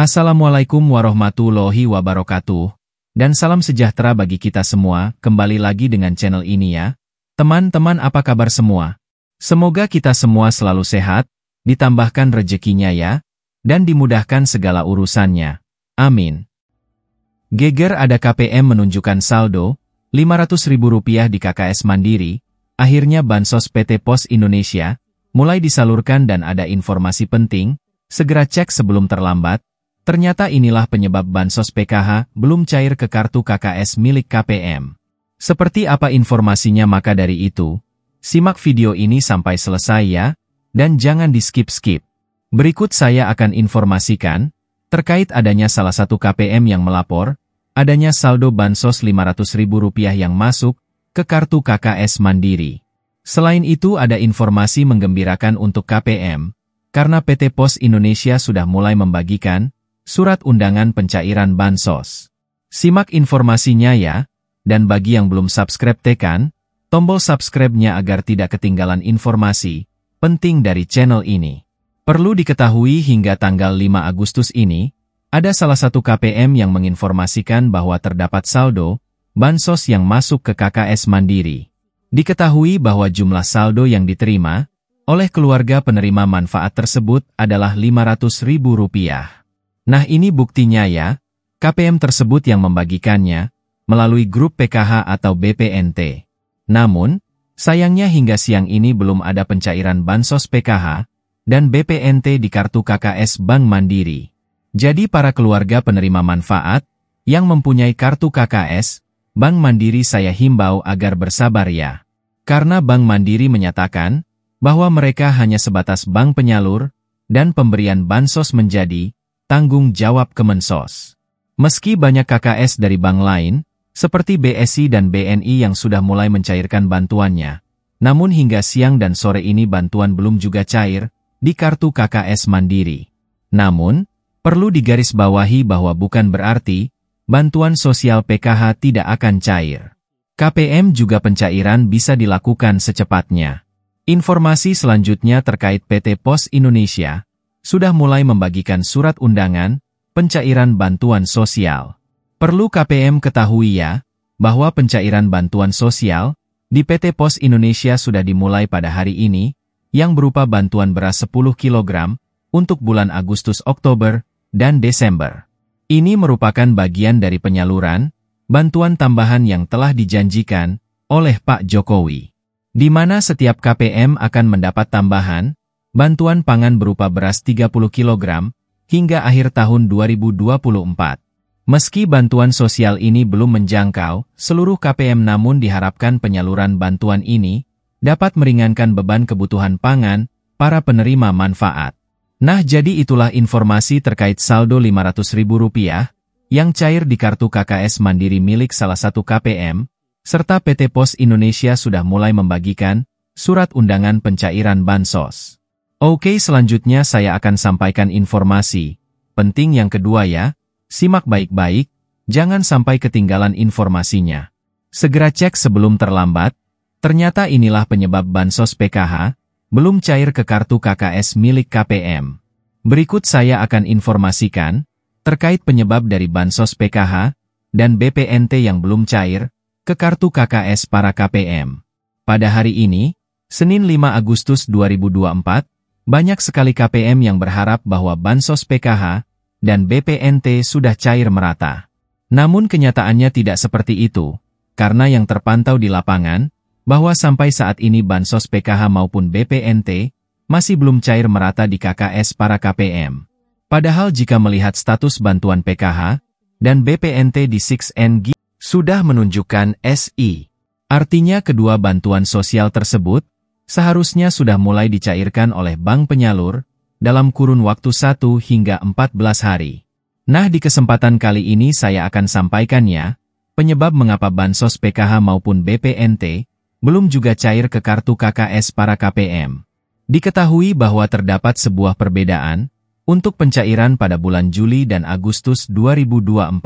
Assalamualaikum warahmatullahi wabarakatuh, dan salam sejahtera bagi kita semua, kembali lagi dengan channel ini ya. Teman-teman apa kabar semua? Semoga kita semua selalu sehat, ditambahkan rezekinya ya, dan dimudahkan segala urusannya. Amin. Geger ada KPM menunjukkan saldo, Rp500.000 di KKS Mandiri, akhirnya Bansos PT Pos Indonesia, mulai disalurkan dan ada informasi penting, segera cek sebelum terlambat, Ternyata inilah penyebab bansos PKH belum cair ke kartu KKS milik KPM. Seperti apa informasinya maka dari itu, simak video ini sampai selesai ya, dan jangan di skip-skip. Berikut saya akan informasikan, terkait adanya salah satu KPM yang melapor, adanya saldo bansos Rp500.000 yang masuk ke kartu KKS Mandiri. Selain itu ada informasi menggembirakan untuk KPM, karena PT Pos Indonesia sudah mulai membagikan Surat Undangan Pencairan Bansos. Simak informasinya ya, dan bagi yang belum subscribe tekan, tombol subscribe-nya agar tidak ketinggalan informasi penting dari channel ini. Perlu diketahui hingga tanggal 5 Agustus ini, ada salah satu KPM yang menginformasikan bahwa terdapat saldo, bansos yang masuk ke KKS Mandiri. Diketahui bahwa jumlah saldo yang diterima oleh keluarga penerima manfaat tersebut adalah Rp500.000. Nah ini buktinya ya, KPM tersebut yang membagikannya, melalui grup PKH atau BPNT. Namun, sayangnya hingga siang ini belum ada pencairan Bansos PKH dan BPNT di kartu KKS Bank Mandiri. Jadi para keluarga penerima manfaat yang mempunyai kartu KKS, Bank Mandiri saya himbau agar bersabar ya. Karena Bank Mandiri menyatakan bahwa mereka hanya sebatas bank penyalur dan pemberian Bansos menjadi tanggung jawab Kemensos. Meski banyak KKS dari bank lain, seperti BSI dan BNI yang sudah mulai mencairkan bantuannya, namun hingga siang dan sore ini bantuan belum juga cair di kartu KKS Mandiri. Namun, perlu digarisbawahi bahwa bukan berarti bantuan sosial PKH tidak akan cair. KPM juga pencairan bisa dilakukan secepatnya. Informasi selanjutnya terkait PT Pos Indonesia, sudah mulai membagikan surat undangan pencairan bantuan sosial. Perlu KPM ketahui ya, bahwa pencairan bantuan sosial di PT Pos Indonesia sudah dimulai pada hari ini, yang berupa bantuan beras 10 kg untuk bulan Agustus, Oktober, dan Desember. Ini merupakan bagian dari penyaluran bantuan tambahan yang telah dijanjikan oleh Pak Jokowi, di mana setiap KPM akan mendapat tambahan bantuan pangan berupa beras 30 kg, hingga akhir tahun 2024. Meski bantuan sosial ini belum menjangkau seluruh KPM namun diharapkan penyaluran bantuan ini dapat meringankan beban kebutuhan pangan para penerima manfaat. Nah jadi itulah informasi terkait saldo Rp500.000 yang cair di kartu KKS Mandiri milik salah satu KPM, serta PT Pos Indonesia sudah mulai membagikan surat undangan pencairan bansos. Oke selanjutnya saya akan sampaikan informasi. Penting yang kedua ya, simak baik-baik, jangan sampai ketinggalan informasinya. Segera cek sebelum terlambat, ternyata inilah penyebab Bansos PKH, belum cair ke kartu KKS milik KPM. Berikut saya akan informasikan, terkait penyebab dari Bansos PKH, dan BPNT yang belum cair, ke kartu KKS para KPM. Pada hari ini, Senin 5 Agustus 2024, banyak sekali KPM yang berharap bahwa Bansos PKH dan BPNT sudah cair merata. Namun kenyataannya tidak seperti itu, karena yang terpantau di lapangan, bahwa sampai saat ini Bansos PKH maupun BPNT masih belum cair merata di KKS para KPM. Padahal jika melihat status bantuan PKH dan BPNT di 6NG sudah menunjukkan SI. Artinya kedua bantuan sosial tersebut seharusnya sudah mulai dicairkan oleh bank penyalur dalam kurun waktu 1 hingga 14 hari. Nah di kesempatan kali ini saya akan sampaikannya, penyebab mengapa Bansos PKH maupun BPNT belum juga cair ke kartu KKS para KPM. Diketahui bahwa terdapat sebuah perbedaan untuk pencairan pada bulan Juli dan Agustus 2024,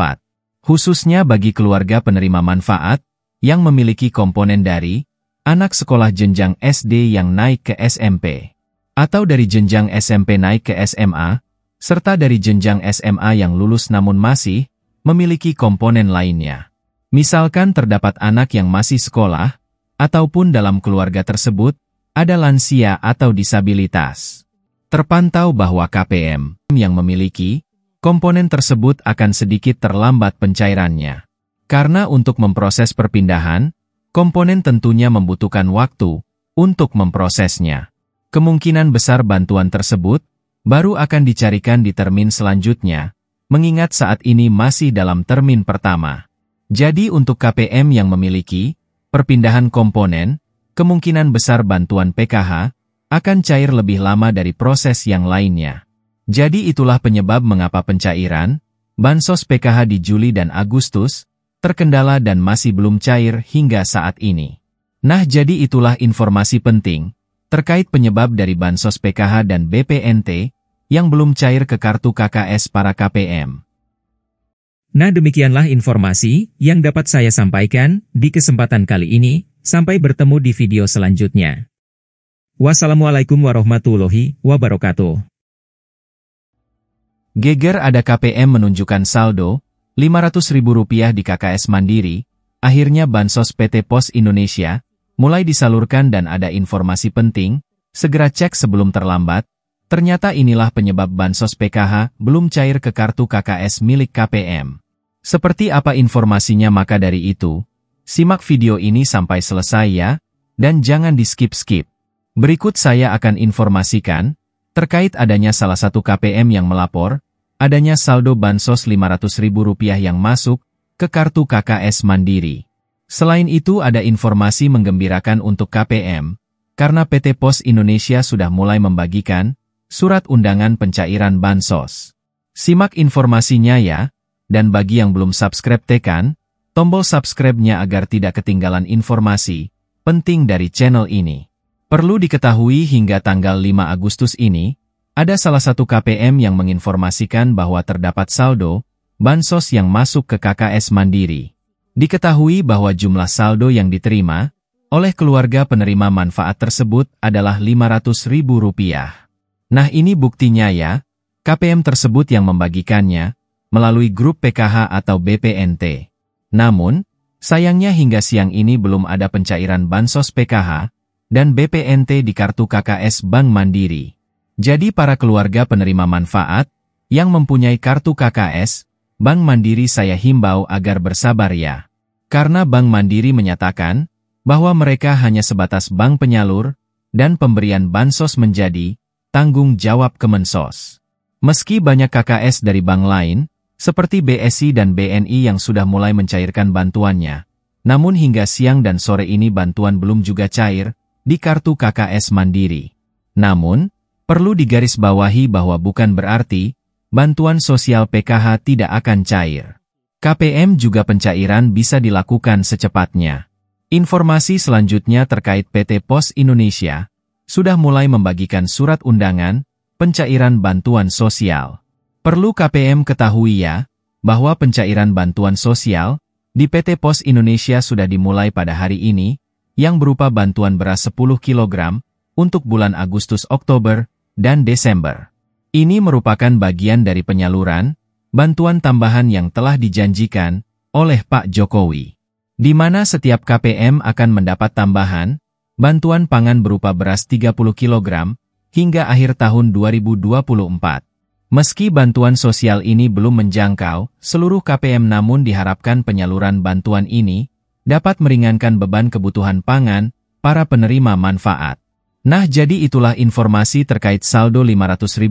khususnya bagi keluarga penerima manfaat yang memiliki komponen dari anak sekolah jenjang SD yang naik ke SMP, atau dari jenjang SMP naik ke SMA, serta dari jenjang SMA yang lulus namun masih memiliki komponen lainnya. Misalkan terdapat anak yang masih sekolah, ataupun dalam keluarga tersebut, ada lansia atau disabilitas. Terpantau bahwa KPM yang memiliki komponen tersebut akan sedikit terlambat pencairannya. Karena untuk memproses perpindahan, komponen tentunya membutuhkan waktu untuk memprosesnya. Kemungkinan besar bantuan tersebut baru akan dicarikan di termin selanjutnya, mengingat saat ini masih dalam termin pertama. Jadi untuk KPM yang memiliki perpindahan komponen, kemungkinan besar bantuan PKH akan cair lebih lama dari proses yang lainnya. Jadi itulah penyebab mengapa pencairan Bansos PKH di Juli dan Agustus terkendala dan masih belum cair hingga saat ini. Nah jadi itulah informasi penting terkait penyebab dari Bansos PKH dan BPNT yang belum cair ke kartu KKS para KPM. Nah demikianlah informasi yang dapat saya sampaikan di kesempatan kali ini, sampai bertemu di video selanjutnya. Wassalamualaikum warahmatullahi wabarakatuh. Geger ada KPM menunjukkan saldo, Rp500.000 di KKS Mandiri, akhirnya Bansos PT Pos Indonesia, mulai disalurkan dan ada informasi penting, segera cek sebelum terlambat, ternyata inilah penyebab Bansos PKH belum cair ke kartu KKS milik KPM. Seperti apa informasinya maka dari itu, simak video ini sampai selesai ya, dan jangan di skip-skip. Berikut saya akan informasikan, terkait adanya salah satu KPM yang melapor, adanya saldo bansos Rp500.000 yang masuk ke kartu KKS Mandiri. Selain itu ada informasi menggembirakan untuk KPM, karena PT Pos Indonesia sudah mulai membagikan surat undangan pencairan bansos. Simak informasinya ya, dan bagi yang belum subscribe tekan, tombol subscribe-nya agar tidak ketinggalan informasi penting dari channel ini. Perlu diketahui hingga tanggal 5 Agustus ini, ada salah satu KPM yang menginformasikan bahwa terdapat saldo, bansos yang masuk ke KKS Mandiri. Diketahui bahwa jumlah saldo yang diterima oleh keluarga penerima manfaat tersebut adalah Rp500.000. Nah ini buktinya ya, KPM tersebut yang membagikannya melalui grup PKH atau BPNT. Namun, sayangnya hingga siang ini belum ada pencairan bansos PKH dan BPNT di kartu KKS Bank Mandiri. Jadi para keluarga penerima manfaat, yang mempunyai kartu KKS, Bank Mandiri saya himbau agar bersabar ya. Karena Bank Mandiri menyatakan, bahwa mereka hanya sebatas bank penyalur, dan pemberian bansos menjadi, tanggung jawab Kemensos. Meski banyak KKS dari bank lain, seperti BSI dan BNI yang sudah mulai mencairkan bantuannya, namun hingga siang dan sore ini bantuan belum juga cair, di kartu KKS Mandiri. Namun, Perlu digarisbawahi bahwa bukan berarti bantuan sosial PKH tidak akan cair. KPM juga pencairan bisa dilakukan secepatnya. Informasi selanjutnya terkait PT Pos Indonesia sudah mulai membagikan surat undangan pencairan bantuan sosial. Perlu KPM ketahui ya, bahwa pencairan bantuan sosial di PT Pos Indonesia sudah dimulai pada hari ini, yang berupa bantuan beras 10 kg untuk bulan Agustus-Oktober dan Desember. Ini merupakan bagian dari penyaluran bantuan tambahan yang telah dijanjikan oleh Pak Jokowi, di mana setiap KPM akan mendapat tambahan bantuan pangan berupa beras 30 kg hingga akhir tahun 2024. Meski bantuan sosial ini belum menjangkau seluruh KPM namun diharapkan penyaluran bantuan ini dapat meringankan beban kebutuhan pangan para penerima manfaat. Nah jadi itulah informasi terkait saldo Rp500.000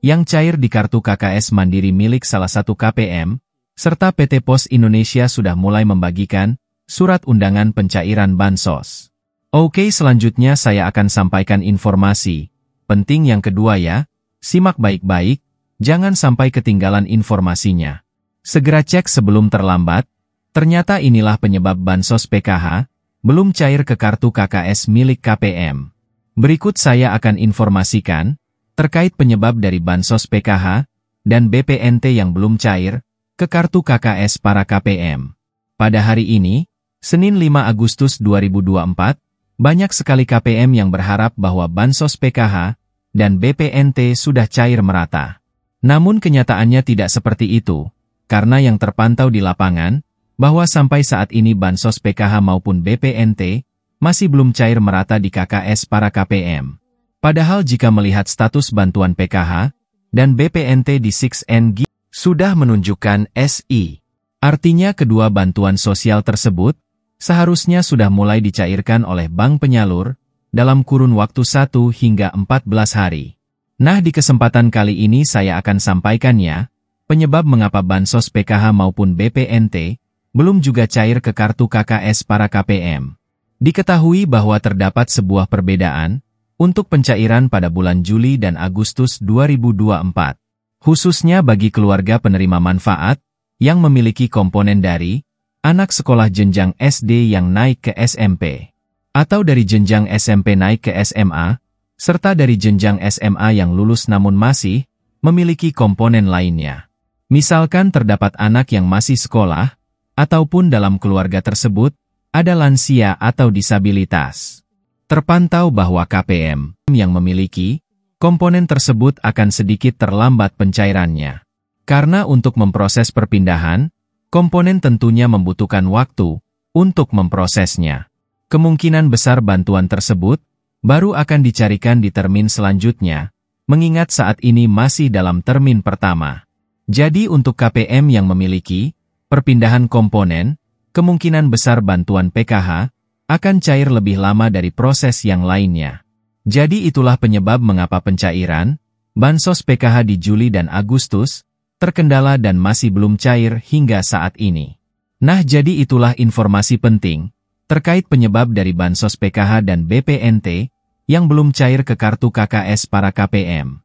yang cair di kartu KKS Mandiri milik salah satu KPM, serta PT Pos Indonesia sudah mulai membagikan surat undangan pencairan bansos. Oke selanjutnya saya akan sampaikan informasi. Penting yang kedua ya, simak baik-baik, jangan sampai ketinggalan informasinya. Segera cek sebelum terlambat, ternyata inilah penyebab bansos PKH, belum cair ke kartu KKS milik KPM. Berikut saya akan informasikan terkait penyebab dari Bansos PKH dan BPNT yang belum cair ke kartu KKS para KPM. Pada hari ini, Senin 5 Agustus 2024, banyak sekali KPM yang berharap bahwa Bansos PKH dan BPNT sudah cair merata. Namun kenyataannya tidak seperti itu, karena yang terpantau di lapangan, bahwa sampai saat ini Bansos PKH maupun BPNT masih belum cair merata di KKS para KPM. Padahal jika melihat status bantuan PKH dan BPNT di 6NG sudah menunjukkan SI. Artinya kedua bantuan sosial tersebut seharusnya sudah mulai dicairkan oleh bank penyalur dalam kurun waktu 1 hingga 14 hari. Nah di kesempatan kali ini saya akan sampaikannya, penyebab mengapa Bansos PKH maupun BPNT belum juga cair ke kartu KKS para KPM. Diketahui bahwa terdapat sebuah perbedaan untuk pencairan pada bulan Juli dan Agustus 2024, khususnya bagi keluarga penerima manfaat yang memiliki komponen dari anak sekolah jenjang SD yang naik ke SMP, atau dari jenjang SMP naik ke SMA, serta dari jenjang SMA yang lulus namun masih memiliki komponen lainnya. Misalkan terdapat anak yang masih sekolah, ataupun dalam keluarga tersebut, ada lansia atau disabilitas. Terpantau bahwa KPM yang memiliki komponen tersebut akan sedikit terlambat pencairannya. Karena untuk memproses perpindahan, komponen tentunya membutuhkan waktu untuk memprosesnya. Kemungkinan besar bantuan tersebut baru akan dicarikan di termin selanjutnya, mengingat saat ini masih dalam termin pertama. Jadi untuk KPM yang memiliki perpindahan komponen, kemungkinan besar bantuan PKH, akan cair lebih lama dari proses yang lainnya. Jadi itulah penyebab mengapa pencairan, bansos PKH di Juli dan Agustus, terkendala dan masih belum cair hingga saat ini. Nah jadi itulah informasi penting, terkait penyebab dari bansos PKH dan BPNT, yang belum cair ke kartu KKS para KPM.